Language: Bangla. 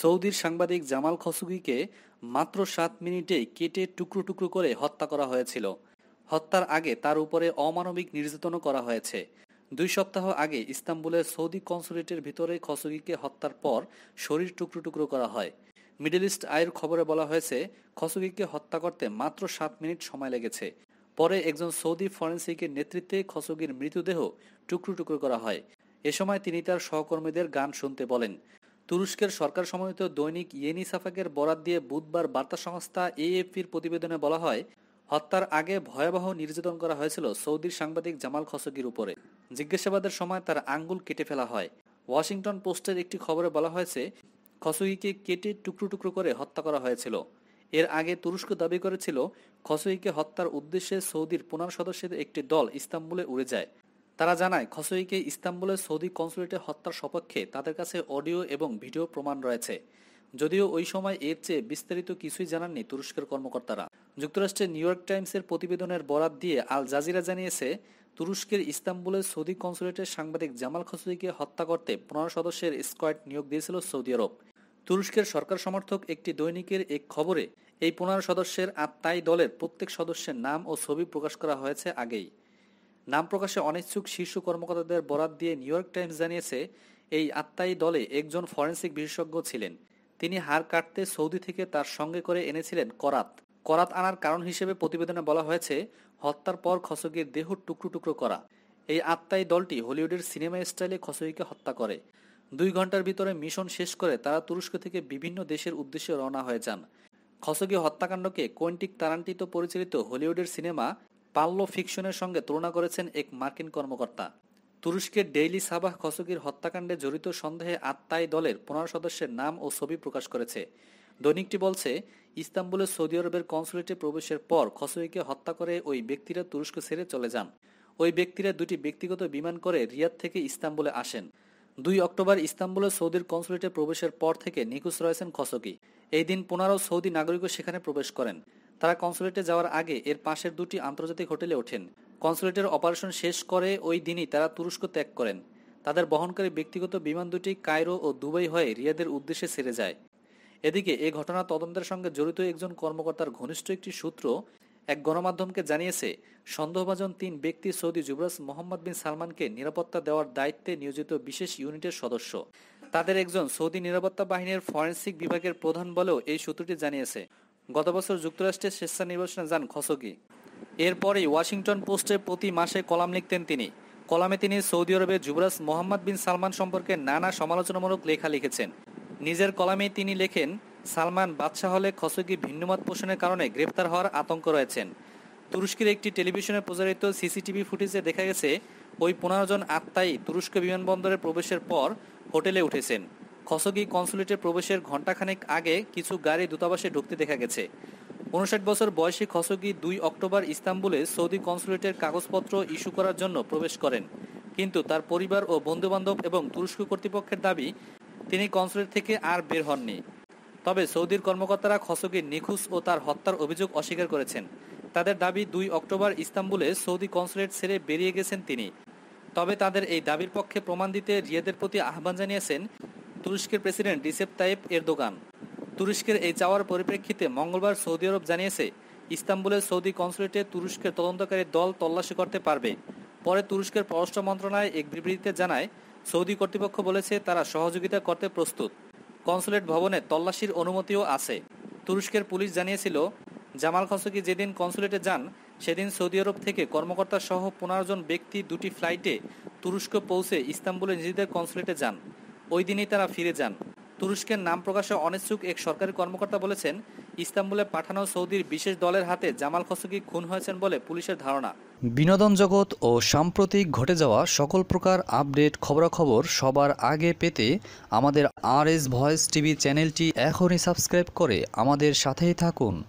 সৌদির সাংবাদিক জামাল খসুগিকে মাত্র সাত মিনিটেই কেটে টুকরো টুকরো করে হত্যা করা হয়েছিল হত্যার আগে তার উপরে অমানবিক নির্যাতনও করা হয়েছে দুই সপ্তাহ আগে ইস্তাম্বুলের সৌদি কনসুলেটের ভিতরে খসুগিকে হত্যার পর শরীর টুকরো টুকরো করা হয় মিডল ইস্ট আয়ের খবরে বলা হয়েছে খসুগিকে হত্যা করতে মাত্র সাত মিনিট সময় লেগেছে পরে একজন সৌদি ফরেন্সিকের নেতৃত্বে খসুগির মৃতদেহ টুকরো টুকরো করা হয় এ সময় তিনি তার সহকর্মীদের গান শুনতে বলেন তুরস্কের সরকার সমর্থিত দৈনিক ইয়েনিসাফাকের বরাত দিয়ে বুধবার বার্তা সংস্থা এএফপির প্রতিবেদনে বলা হয় হত্যার আগে ভয়াবহ নির্যাতন করা হয়েছিল সৌদির সাংবাদিক জামাল খসকির উপরে জিজ্ঞাসাবাদের সময় তার আঙ্গুল কেটে ফেলা হয় ওয়াশিংটন পোস্টের একটি খবরে বলা হয়েছে খসকিকে কেটে টুকরো টুকরো করে হত্যা করা হয়েছিল এর আগে তুরস্ক দাবি করেছিল খসইকে হত্যার উদ্দেশ্যে সৌদির পুনার সদস্যদের একটি দল ইস্তাম্বুলে উড়ে যায় তারা জানায় খসইকে ইস্তাম্বুলের সৌদি কনসুলেটে হত্যার সপক্ষে তাদের কাছে অডিও এবং ভিডিও প্রমাণ রয়েছে যদিও ওই সময় এর চেয়ে বিস্তারিত কিছুই জানাননি তুরস্কের কর্মকর্তারা যুক্তরাষ্ট্রের নিউ ইয়র্ক টাইমসের প্রতিবেদনের বরাত দিয়ে আল জাজিরা জানিয়েছে তুরস্কের ইস্তাম্বুলের সৌদি কনসুলেটের সাংবাদিক জামাল খসুইকে হত্যা করতে পনেরো সদস্যের স্কোয়াড নিয়োগ দিয়েছিল সৌদি আরব তুরস্কের সরকার সমর্থক একটি দৈনিকের এক খবরে এই পনেরো সদস্যের তাই দলের প্রত্যেক সদস্যের নাম ও ছবি প্রকাশ করা হয়েছে আগেই নাম প্রকাশে অনিচ্ছুক শীর্ষ কর্মকর্তাদের বরাত দিয়ে নিউ ইয়র্ক টাইমস জানিয়েছে এই আত্মায়ী দলে একজন ফরেন্সিক বিশেষজ্ঞ ছিলেন তিনি হার কাটতে সৌদি থেকে তার সঙ্গে করে এনেছিলেন করাত করাত আনার কারণ হিসেবে প্রতিবেদনে বলা হয়েছে হত্যার পর খসগির দেহ টুকরো টুকরো করা এই আত্মায়ী দলটি হলিউডের সিনেমা স্টাইলে খসগিকে হত্যা করে দুই ঘন্টার ভিতরে মিশন শেষ করে তারা তুরস্ক থেকে বিভিন্ন দেশের উদ্দেশ্যে রওনা হয়ে যান খসগি হত্যাকাণ্ডকে কোয়েন্টিক তারান্তিত পরিচালিত হলিউডের সিনেমা পাল্লো ফিকশনের সঙ্গে তুলনা করেছেন এক মার্কিন কর্মকর্তা তুরস্কের ডেইলি সাবাহ খসকির হত্যাকাণ্ডে জড়িত সন্দেহে আত্মাই দলের পনেরো সদস্যের নাম ও ছবি প্রকাশ করেছে দৈনিকটি বলছে ইস্তাম্বুলে সৌদি আরবের কনসুলেটে প্রবেশের পর খসকিকে হত্যা করে ওই ব্যক্তিরা তুরস্ক ছেড়ে চলে যান ওই ব্যক্তিরা দুটি ব্যক্তিগত বিমান করে রিয়াদ থেকে ইস্তাম্বুলে আসেন দুই অক্টোবর ইস্তাম্বুলে সৌদির কনসুলেটে প্রবেশের পর থেকে নিখোঁজ রয়েছেন খসকি এই দিন পনেরো সৌদি নাগরিকও সেখানে প্রবেশ করেন তারা কনসুলেটে যাওয়ার আগে এর পাশের দুটি আন্তর্জাতিক হোটেলে ওঠেন কনসুলেটের অপারেশন শেষ করে ওই দিনই তারা তুরস্ক ত্যাগ করেন তাদের বহনকারী ব্যক্তিগত বিমান দুটি কায়রো ও দুবাই হয়ে রিয়াদের উদ্দেশ্যে ছেড়ে যায় এদিকে এ ঘটনা তদন্তের সঙ্গে জড়িত একজন কর্মকর্তার ঘনিষ্ঠ একটি সূত্র এক গণমাধ্যমকে জানিয়েছে সন্দেহভাজন তিন ব্যক্তি সৌদি যুবরাজ মোহাম্মদ বিন সালমানকে নিরাপত্তা দেওয়ার দায়িত্বে নিয়োজিত বিশেষ ইউনিটের সদস্য তাদের একজন সৌদি নিরাপত্তা বাহিনীর ফরেন্সিক বিভাগের প্রধান বলেও এই সূত্রটি জানিয়েছে গত বছর যুক্তরাষ্ট্রের স্বেচ্ছা নির্বাচনে যান খসকি এরপরে ওয়াশিংটন পোস্টে প্রতি মাসে কলাম লিখতেন তিনি কলামে তিনি সৌদি আরবের যুবরাজ মোহাম্মদ বিন সালমান সম্পর্কে নানা সমালোচনামূলক লেখা লিখেছেন নিজের কলামে তিনি লেখেন সালমান বাদশাহ হলে খসকি ভিন্নমত পোষণের কারণে গ্রেপ্তার হওয়ার আতঙ্ক রয়েছেন তুরস্কের একটি টেলিভিশনে প্রচারিত সিসিটিভি ফুটেজে দেখা গেছে ওই পনেরো জন আত্মাই তুরস্ক বিমানবন্দরে প্রবেশের পর হোটেলে উঠেছেন খসগি কনসুলেটে প্রবেশের ঘণ্টাখানেক আগে কিছু গাড়ি দূতাবাসে ঢুকতে দেখা গেছে উনষাট বছর বয়সী খসগি দুই অক্টোবর ইস্তাম্বুলে সৌদি কনসুলেটের কাগজপত্র ইস্যু করার জন্য প্রবেশ করেন কিন্তু তার পরিবার ও বন্ধুবান্ধব এবং তুরস্ক কর্তৃপক্ষের দাবি তিনি কনসুলেট থেকে আর বের হননি তবে সৌদির কর্মকর্তারা খসগির নিখোঁজ ও তার হত্যার অভিযোগ অস্বীকার করেছেন তাদের দাবি দুই অক্টোবর ইস্তাম্বুলে সৌদি কনসুলেট ছেড়ে বেরিয়ে গেছেন তিনি তবে তাদের এই দাবির পক্ষে প্রমাণ দিতে রিয়াদের প্রতি আহ্বান জানিয়েছেন তুরস্কের প্রেসিডেন্ট রিসেপ তাইপ এরদোগান তুরস্কের এই চাওয়ার পরিপ্রেক্ষিতে মঙ্গলবার সৌদি আরব জানিয়েছে ইস্তাম্বুলের সৌদি কনসুলেটে তুরস্কের তদন্তকারী দল তল্লাশি করতে পারবে পরে তুরস্কের পররাষ্ট্র মন্ত্রণালয় এক বিবৃতিতে জানায় সৌদি কর্তৃপক্ষ বলেছে তারা সহযোগিতা করতে প্রস্তুত কনসুলেট ভবনে তল্লাশির অনুমতিও আছে তুরস্কের পুলিশ জানিয়েছিল জামাল খসকি যেদিন কনসুলেটে যান সেদিন সৌদি আরব থেকে কর্মকর্তা সহ পনেরো জন ব্যক্তি দুটি ফ্লাইটে তুরস্ক পৌঁছে ইস্তাম্বুলে নিজেদের কনসুলেটে যান ওই দিনেই তারা ফিরে যান তুরস্কের নাম প্রকাশে অনিচ্ছুক এক সরকারি কর্মকর্তা বলেছেন ইস্তাম্বুলে পাঠানো সৌদির বিশেষ দলের হাতে জামাল খসুকি খুন হয়েছেন বলে পুলিশের ধারণা বিনোদন জগৎ ও সাম্প্রতিক ঘটে যাওয়া সকল প্রকার আপডেট খবরাখবর সবার আগে পেতে আমাদের আর এস ভয়েস টিভি চ্যানেলটি এখনই সাবস্ক্রাইব করে আমাদের সাথেই থাকুন